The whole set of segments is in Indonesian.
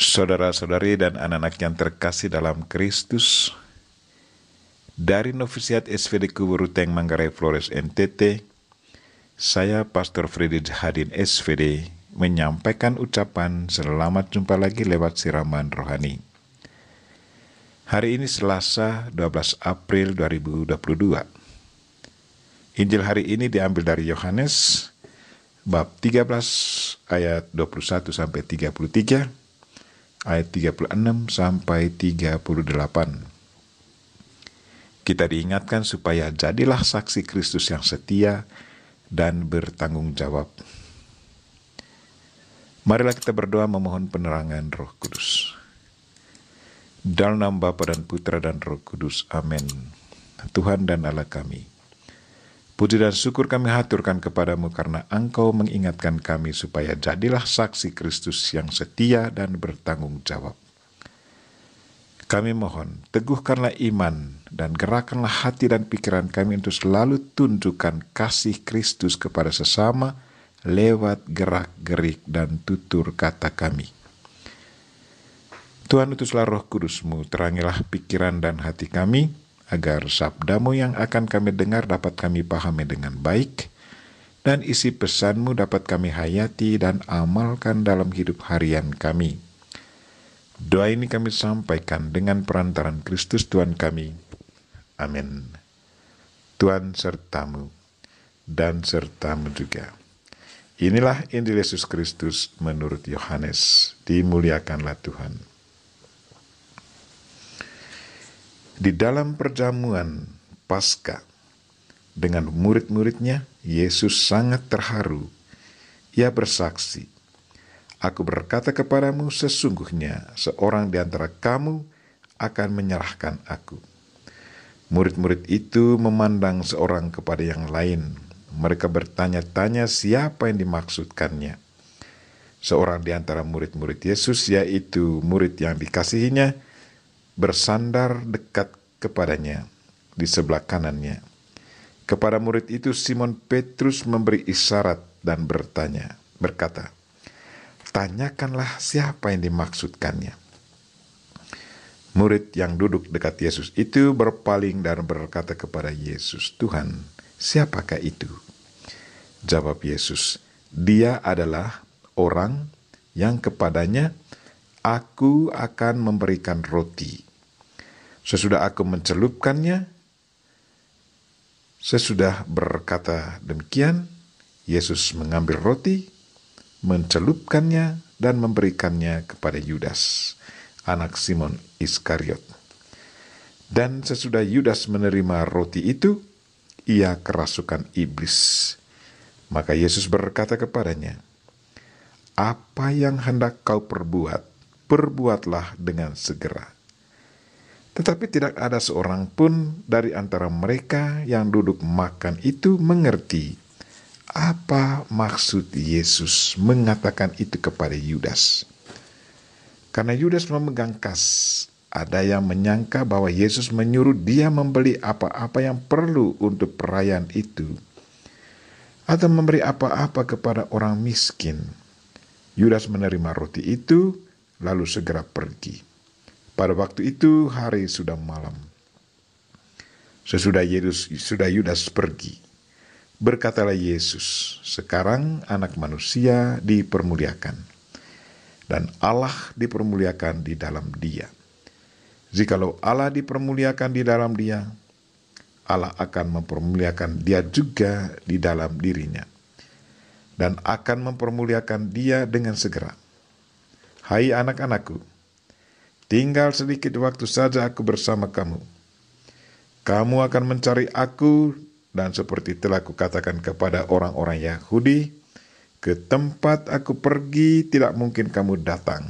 Saudara-saudari dan anak-anak yang terkasih dalam Kristus, dari Novisiat SVD Kuburuteng Manggarai Flores NTT, saya Pastor Freddy Hadin SVD menyampaikan ucapan selamat jumpa lagi lewat siraman rohani. Hari ini Selasa 12 April 2022. Injil hari ini diambil dari Yohanes bab 13 ayat 21 sampai 33 ayat 36 sampai 38. Kita diingatkan supaya jadilah saksi Kristus yang setia dan bertanggung jawab. Marilah kita berdoa memohon penerangan Roh Kudus. Dalam nama Bapa dan Putra dan Roh Kudus. Amin. Tuhan dan Allah kami, Puji dan syukur kami haturkan kepadamu karena engkau mengingatkan kami supaya jadilah saksi Kristus yang setia dan bertanggung jawab. Kami mohon, teguhkanlah iman dan gerakanlah hati dan pikiran kami untuk selalu tunjukkan kasih Kristus kepada sesama lewat gerak-gerik dan tutur kata kami. Tuhan utuslah roh kudusmu, terangilah pikiran dan hati kami, agar sabdamu yang akan kami dengar dapat kami pahami dengan baik, dan isi pesanmu dapat kami hayati dan amalkan dalam hidup harian kami. Doa ini kami sampaikan dengan perantaran Kristus Tuhan kami. Amin. Tuhan sertamu dan sertamu juga. Inilah Injil Yesus Kristus menurut Yohanes. Dimuliakanlah Tuhan. di dalam perjamuan pasca dengan murid-muridnya, Yesus sangat terharu. Ia bersaksi, Aku berkata kepadamu sesungguhnya seorang di antara kamu akan menyerahkan aku. Murid-murid itu memandang seorang kepada yang lain. Mereka bertanya-tanya siapa yang dimaksudkannya. Seorang di antara murid-murid Yesus, yaitu murid yang dikasihinya, bersandar dekat kepadanya di sebelah kanannya. Kepada murid itu Simon Petrus memberi isyarat dan bertanya, berkata, "Tanyakanlah siapa yang dimaksudkannya." Murid yang duduk dekat Yesus itu berpaling dan berkata kepada Yesus, "Tuhan, siapakah itu?" Jawab Yesus, "Dia adalah orang yang kepadanya aku akan memberikan roti." Sesudah aku mencelupkannya, sesudah berkata demikian, Yesus mengambil roti, mencelupkannya, dan memberikannya kepada Yudas, anak Simon Iskariot. Dan sesudah Yudas menerima roti itu, ia kerasukan iblis. Maka Yesus berkata kepadanya, "Apa yang hendak kau perbuat, perbuatlah dengan segera." Tetapi tidak ada seorang pun dari antara mereka yang duduk makan itu mengerti apa maksud Yesus mengatakan itu kepada Yudas. Karena Yudas memegang kas, ada yang menyangka bahwa Yesus menyuruh dia membeli apa-apa yang perlu untuk perayaan itu, atau memberi apa-apa kepada orang miskin. Yudas menerima roti itu, lalu segera pergi. Pada waktu itu hari sudah malam. Sesudah Yesus, sudah Yudas pergi, berkatalah Yesus, "Sekarang Anak Manusia dipermuliakan, dan Allah dipermuliakan di dalam Dia. Jikalau Allah dipermuliakan di dalam Dia, Allah akan mempermuliakan Dia juga di dalam dirinya." dan akan mempermuliakan dia dengan segera. Hai anak-anakku, Tinggal sedikit waktu saja aku bersama kamu. Kamu akan mencari aku dan seperti telah kukatakan kepada orang-orang Yahudi, ke tempat aku pergi tidak mungkin kamu datang.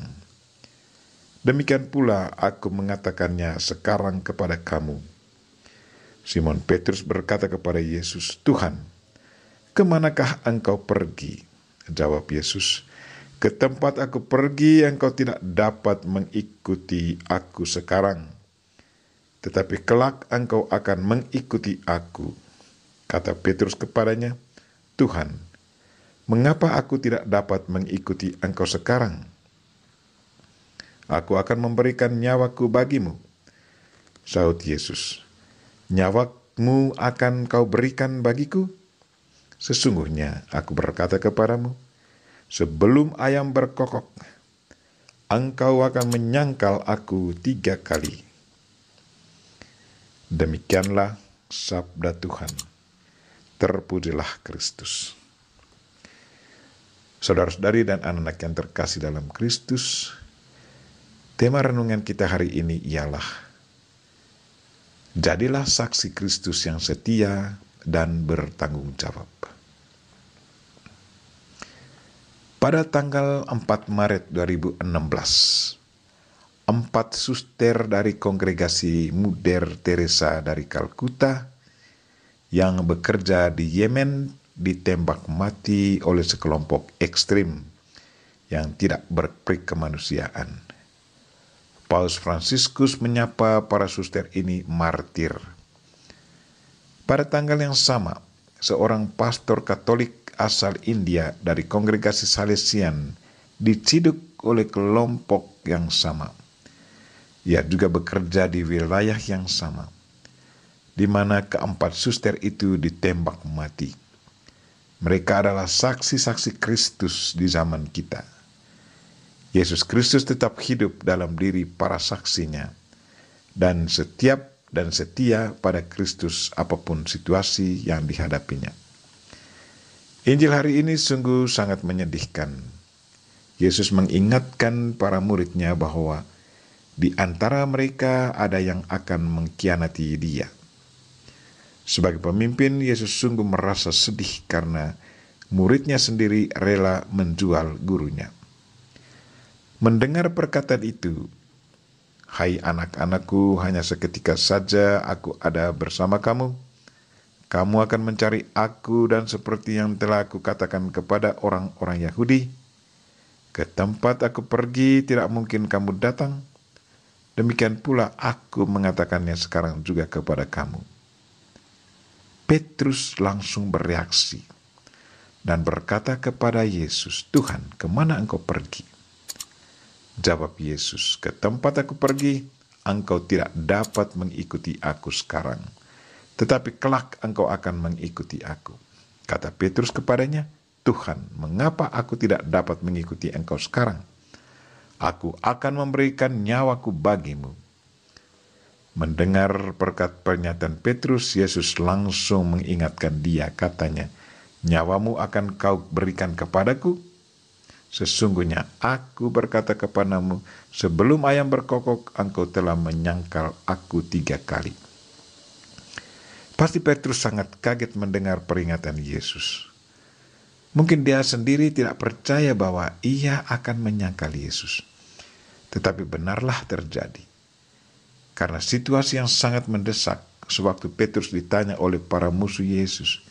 Demikian pula aku mengatakannya sekarang kepada kamu. Simon Petrus berkata kepada Yesus, "Tuhan, kemanakah engkau pergi?" Jawab Yesus, ke tempat aku pergi yang kau tidak dapat mengikuti aku sekarang. Tetapi kelak engkau akan mengikuti aku. Kata Petrus kepadanya, Tuhan, mengapa aku tidak dapat mengikuti engkau sekarang? Aku akan memberikan nyawaku bagimu. Saud Yesus, nyawamu akan kau berikan bagiku? Sesungguhnya aku berkata kepadamu, Sebelum ayam berkokok, engkau akan menyangkal aku tiga kali. Demikianlah sabda Tuhan. Terpujilah Kristus. Saudara-saudari dan anak-anak yang terkasih dalam Kristus, tema renungan kita hari ini ialah Jadilah saksi Kristus yang setia dan bertanggung jawab. Pada tanggal 4 Maret 2016, empat suster dari kongregasi Muder Teresa dari Kalkuta yang bekerja di Yemen ditembak mati oleh sekelompok ekstrim yang tidak berperi kemanusiaan. Paus Fransiskus menyapa para suster ini martir. Pada tanggal yang sama, seorang pastor Katolik asal India dari kongregasi Salesian diciduk oleh kelompok yang sama. Ia juga bekerja di wilayah yang sama, di mana keempat suster itu ditembak mati. Mereka adalah saksi-saksi Kristus di zaman kita. Yesus Kristus tetap hidup dalam diri para saksinya dan setiap dan setia pada Kristus apapun situasi yang dihadapinya. Injil hari ini sungguh sangat menyedihkan. Yesus mengingatkan para muridnya bahwa di antara mereka ada yang akan mengkhianati Dia. Sebagai pemimpin, Yesus sungguh merasa sedih karena muridnya sendiri rela menjual gurunya. Mendengar perkataan itu, "Hai anak-anakku, hanya seketika saja aku ada bersama kamu." kamu akan mencari aku dan seperti yang telah aku katakan kepada orang-orang Yahudi, ke tempat aku pergi tidak mungkin kamu datang. Demikian pula aku mengatakannya sekarang juga kepada kamu. Petrus langsung bereaksi dan berkata kepada Yesus, Tuhan, kemana engkau pergi? Jawab Yesus, ke tempat aku pergi, engkau tidak dapat mengikuti aku sekarang tetapi kelak engkau akan mengikuti aku. Kata Petrus kepadanya, Tuhan, mengapa aku tidak dapat mengikuti engkau sekarang? Aku akan memberikan nyawaku bagimu. Mendengar perkat pernyataan Petrus, Yesus langsung mengingatkan dia, katanya, Nyawamu akan kau berikan kepadaku? Sesungguhnya aku berkata kepadamu, sebelum ayam berkokok, engkau telah menyangkal aku tiga kali.' Pasti Petrus sangat kaget mendengar peringatan Yesus. Mungkin dia sendiri tidak percaya bahwa ia akan menyangkal Yesus. Tetapi benarlah terjadi. Karena situasi yang sangat mendesak sewaktu Petrus ditanya oleh para musuh Yesus.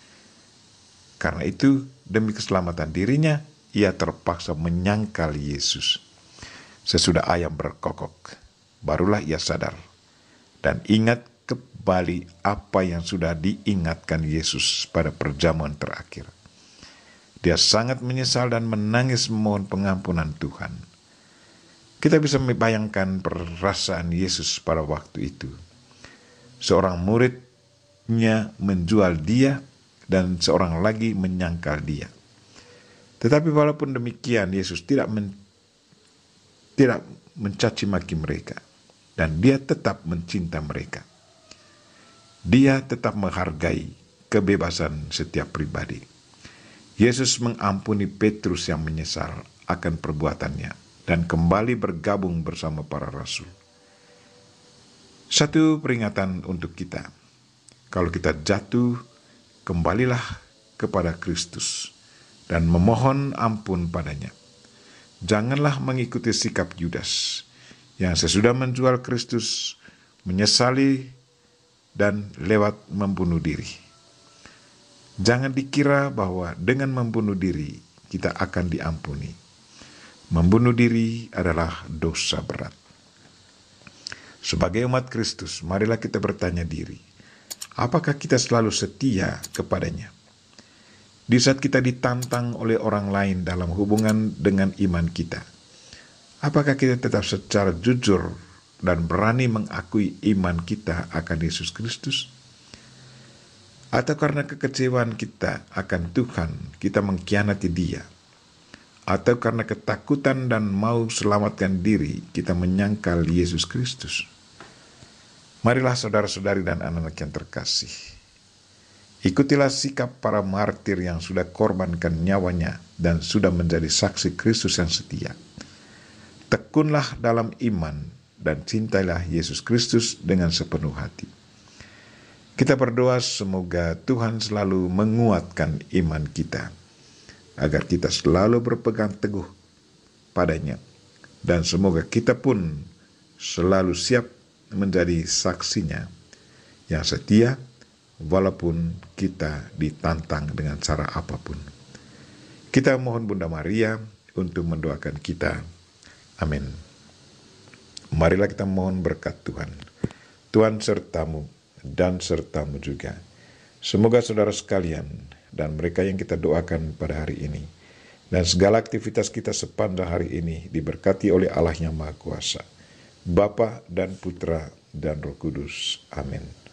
Karena itu, demi keselamatan dirinya, ia terpaksa menyangkal Yesus. Sesudah ayam berkokok, barulah ia sadar dan ingat kembali apa yang sudah diingatkan Yesus pada perjamuan terakhir. Dia sangat menyesal dan menangis memohon pengampunan Tuhan. Kita bisa membayangkan perasaan Yesus pada waktu itu. Seorang muridnya menjual dia dan seorang lagi menyangkal dia. Tetapi walaupun demikian Yesus tidak men, tidak mencaci maki mereka dan dia tetap mencinta mereka. Dia tetap menghargai kebebasan setiap pribadi. Yesus mengampuni Petrus yang menyesal akan perbuatannya dan kembali bergabung bersama para rasul. Satu peringatan untuk kita. Kalau kita jatuh, kembalilah kepada Kristus dan memohon ampun padanya. Janganlah mengikuti sikap Yudas yang sesudah menjual Kristus, menyesali dan lewat membunuh diri. Jangan dikira bahwa dengan membunuh diri kita akan diampuni. Membunuh diri adalah dosa berat. Sebagai umat Kristus, marilah kita bertanya diri, apakah kita selalu setia kepadanya? Di saat kita ditantang oleh orang lain dalam hubungan dengan iman kita, apakah kita tetap secara jujur dan berani mengakui iman kita akan Yesus Kristus? Atau karena kekecewaan kita akan Tuhan, kita mengkhianati Dia? Atau karena ketakutan dan mau selamatkan diri, kita menyangkal Yesus Kristus? Marilah saudara-saudari dan anak-anak yang terkasih. Ikutilah sikap para martir yang sudah korbankan nyawanya dan sudah menjadi saksi Kristus yang setia. Tekunlah dalam iman dan cintailah Yesus Kristus dengan sepenuh hati. Kita berdoa semoga Tuhan selalu menguatkan iman kita, agar kita selalu berpegang teguh padanya, dan semoga kita pun selalu siap menjadi saksinya yang setia, walaupun kita ditantang dengan cara apapun. Kita mohon Bunda Maria untuk mendoakan kita. Amin. Marilah kita mohon berkat Tuhan. Tuhan sertamu dan sertamu juga. Semoga saudara sekalian dan mereka yang kita doakan pada hari ini dan segala aktivitas kita sepanjang hari ini diberkati oleh Allah yang Maha Kuasa, Bapa dan Putra dan Roh Kudus. Amin.